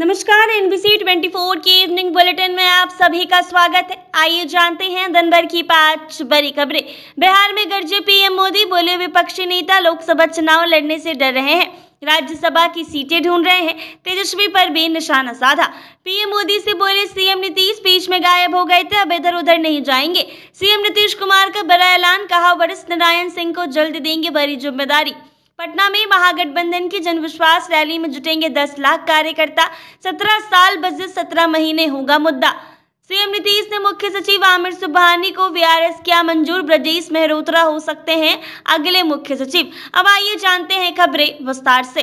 नमस्कार एनबीसी 24 के evening bulletin में आप सभी का स्वागत है आइए जानते हैं दिनभर की पांच बड़ी खबरें बिहार में गर्जे पीएम मोदी बोले विपक्षी नेता लोकसभा चुनाव लड़ने से डर रहे हैं राज्यसभा की सीटें ढूंढ रहे हैं तेजस्वी पर भी निशाना साधा पीएम मोदी से बोले सीएम नीतीश बीच में गायब हो गए थे अब इधर उधर नहीं जाएंगे सीएम नीतीश कुमार का बड़ा ऐलान कहा वरिष्ठ नारायण सिंह को जल्द देंगे बड़ी जिम्मेदारी पटना में महागठबंधन की जनविश्वास रैली में जुटेंगे दस लाख कार्यकर्ता सत्रह साल बजे सत्रह महीने होगा मुद्दा सीएम नीतीश ने मुख्य सचिव आमिर सुबहानी को वीआरएस क्या मंजूर ब्रजेश मेहरोत्रा हो सकते हैं अगले मुख्य सचिव अब आइए जानते हैं खबरें विस्तार से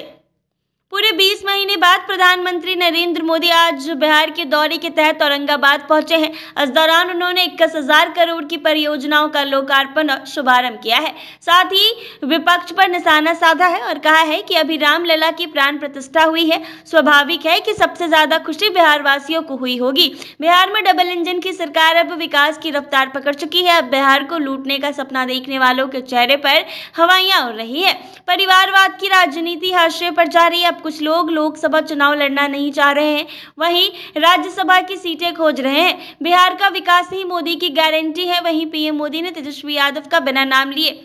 पूरे 20 महीने बाद प्रधानमंत्री नरेंद्र मोदी आज बिहार के दौरे के तहत औरंगाबाद पहुंचे हैं इस दौरान उन्होंने इक्कीस हजार करोड़ की परियोजनाओं का लोकार्पण और शुभारंभ किया है साथ ही विपक्ष पर निशाना साधा है और कहा है कि अभी रामलला की प्राण प्रतिष्ठा हुई है स्वाभाविक है कि सबसे ज्यादा खुशी बिहार वासियों को हुई होगी बिहार में डबल इंजन की सरकार अब विकास की रफ्तार पकड़ चुकी है अब बिहार को लूटने का सपना देखने वालों के चेहरे पर हवाइयाँ उड़ रही है परिवारवाद की राजनीति हाशिए पर जा रही है अब कुछ लोग लोकसभा चुनाव लड़ना नहीं चाह रहे हैं वहीं राज्यसभा की सीटें खोज रहे हैं बिहार का विकास ही मोदी की गारंटी है वहीं पीएम मोदी ने तेजस्वी यादव का बिना नाम लिए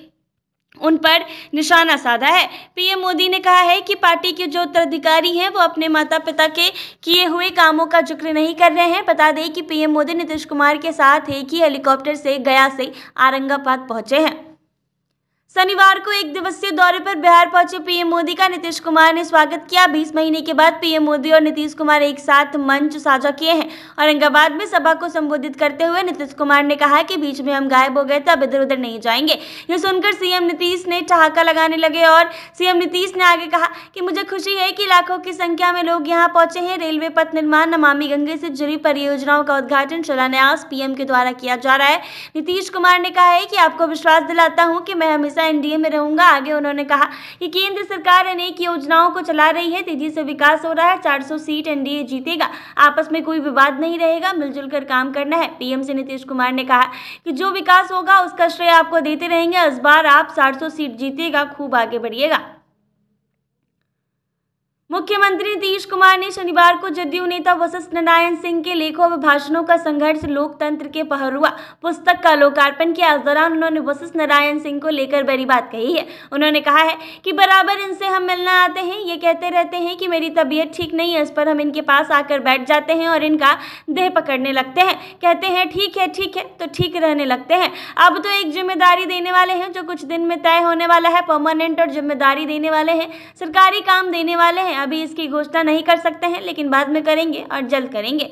उन पर निशाना साधा है पीएम मोदी ने कहा है कि पार्टी के जो उत्तराधिकारी हैं वो अपने माता पिता के किए हुए कामों का जिक्र नहीं कर रहे हैं बता दें कि पीएम मोदी नीतीश कुमार के साथ एक ही हेलीकॉप्टर से गया से आरंगाबाद पहुंचे हैं शनिवार को एक दिवसीय दौरे पर बिहार पहुंचे पीएम मोदी का नीतीश कुमार ने स्वागत किया 20 महीने के बाद पीएम मोदी और नीतीश कुमार एक साथ मंच साझा किए हैं औरंगाबाद में सभा को संबोधित करते हुए नीतीश कुमार ने कहा कि बीच में हम गायब हो गए थे अब इधर उधर नहीं जाएंगे यह सुनकर सीएम नीतीश ने ठहाका लगाने लगे और सीएम नीतीश ने आगे कहा कि मुझे खुशी है कि लाखों की संख्या में लोग यहाँ पहुंचे हैं रेलवे पथ निर्माण नमामि गंगे से जुड़ी परियोजनाओं का उद्घाटन शिलान्यास पीएम के द्वारा किया जा रहा है नीतीश कुमार ने कहा है कि आपको विश्वास दिलाता हूँ कि मैं हमेशा हमेशा एनडीए में रहूंगा आगे उन्होंने कहा कि केंद्र सरकार अनेक योजनाओं को चला रही है तेजी से विकास हो रहा है 400 सीट एनडीए जीतेगा आपस में कोई विवाद नहीं रहेगा मिलजुल कर काम करना है पीएम से नीतीश कुमार ने कहा कि जो विकास होगा उसका श्रेय आपको देते रहेंगे इस बार आप 400 सीट जीतेगा खूब आगे बढ़िएगा मुख्यमंत्री नीतीश कुमार ने शनिवार को जदयू नेता वशिष्ठ नारायण सिंह के लेखों व भाषणों का संघर्ष लोकतंत्र के पहरुआ पुस्तक का लोकार्पण किया इस दौरान उन्होंने वशिष्ठ नारायण सिंह को लेकर बड़ी बात कही है उन्होंने कहा है कि बराबर इनसे हम मिलना आते हैं ये कहते रहते हैं कि मेरी तबीयत ठीक नहीं है इस पर हम इनके पास आकर बैठ जाते हैं और इनका देह पकड़ने लगते हैं कहते हैं ठीक है ठीक है तो ठीक रहने लगते हैं अब तो एक जिम्मेदारी देने वाले हैं जो कुछ दिन में तय होने वाला है परमानेंट और जिम्मेदारी देने वाले हैं सरकारी काम देने वाले हैं अभी इसकी घोषणा नहीं कर सकते हैं लेकिन बाद में करेंगे और जल्द करेंगे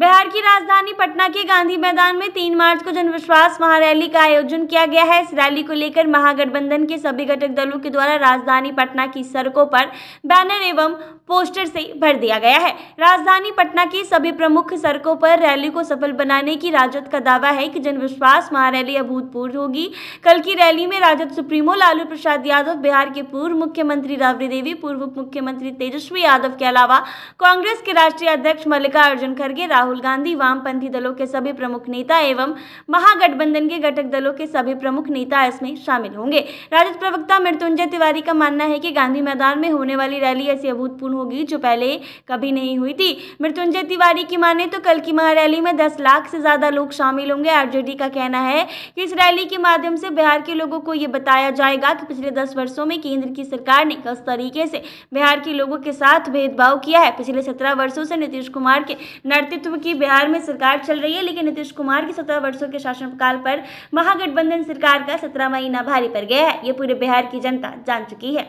बिहार की राजधानी पटना के गांधी मैदान में 3 मार्च को जनविश्वास महारैली का आयोजन किया गया है इस रैली को लेकर महागठबंधन के सभी घटक दलों के द्वारा राजधानी पटना की सड़कों पर बैनर एवं पोस्टर से भर दिया गया है राजधानी पटना की सभी प्रमुख सड़कों पर रैली को सफल बनाने की राजद का दावा है कि जनविश्वास महारैली अभूतपूर्व होगी कल की रैली में राजद सुप्रीमो लालू प्रसाद यादव बिहार के पूर्व मुख्यमंत्री राबड़ी देवी पूर्व मुख्यमंत्री तेजस्वी यादव के अलावा कांग्रेस के राष्ट्रीय अध्यक्ष मल्लिकार्जुन खड़गे राहुल राहुल गांधी वामपंथी दलों के सभी प्रमुख नेता एवं महागठबंधन के घटक दलों के सभी प्रमुख नेता इसमें शामिल होंगे राजद प्रवक्ता मृत्युंजय तिवारी का मानना है कि गांधी मैदान में होने वाली रैली ऐसी अभूतपूर्ण होगी जो पहले कभी नहीं हुई थी मृत्युंजय तिवारी की माने तो कल की महारैली में दस लाख से ज्यादा लोग शामिल होंगे आरजेडी का कहना है कि इस रैली के माध्यम से बिहार के लोगों को यह बताया जाएगा कि पिछले दस वर्षों में केंद्र की सरकार ने किस तरीके से बिहार के लोगों के साथ भेदभाव किया है पिछले सत्रह वर्षों से नीतीश कुमार के नेतृत्व की बिहार में सरकार चल रही है लेकिन नीतीश कुमार की सत्रह वर्षों के शासनकाल पर महागठबंधन सरकार का सत्रह महीना भारी पड़ गया है ये पूरे बिहार की जनता जान चुकी है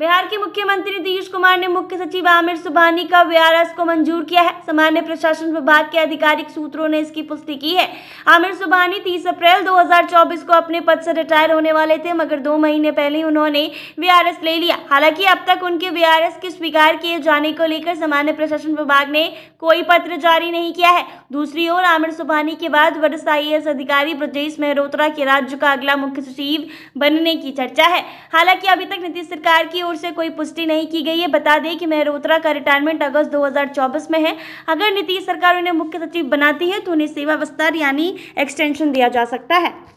बिहार के मुख्यमंत्री नीतीश कुमार ने मुख्य सचिव आमिर सुबहानी का वीआरएस को मंजूर किया है सामान्य प्रशासन विभाग के आधिकारिक सूत्रों ने इसकी पुष्टि की है आमिर सुबहानी 30 अप्रैल 2024 को अपने पद से रिटायर होने वाले थे मगर दो महीने पहले ही उन्होंने वीआरएस ले लिया हालांकि अब तक उनके वीआरएस के स्वीकार किए जाने को लेकर सामान्य प्रशासन विभाग ने कोई पत्र जारी नहीं किया है दूसरी ओर आमिर सुबहानी के बाद वरिष्ठ आई अधिकारी ब्रजेश मेहरोत्रा के राज्य का अगला मुख्य सचिव बनने की चर्चा है हालांकि अभी तक नीतीश सरकार की ओर से कोई पुष्टि नहीं की गई है बता दें कि मेहरोत्रा का रिटायरमेंट अगस्त 2024 में है अगर नीतीश सरकार उन्हें मुख्य सचिव बनाती है तो उन्हें सेवा विस्तार यानी एक्सटेंशन दिया जा सकता है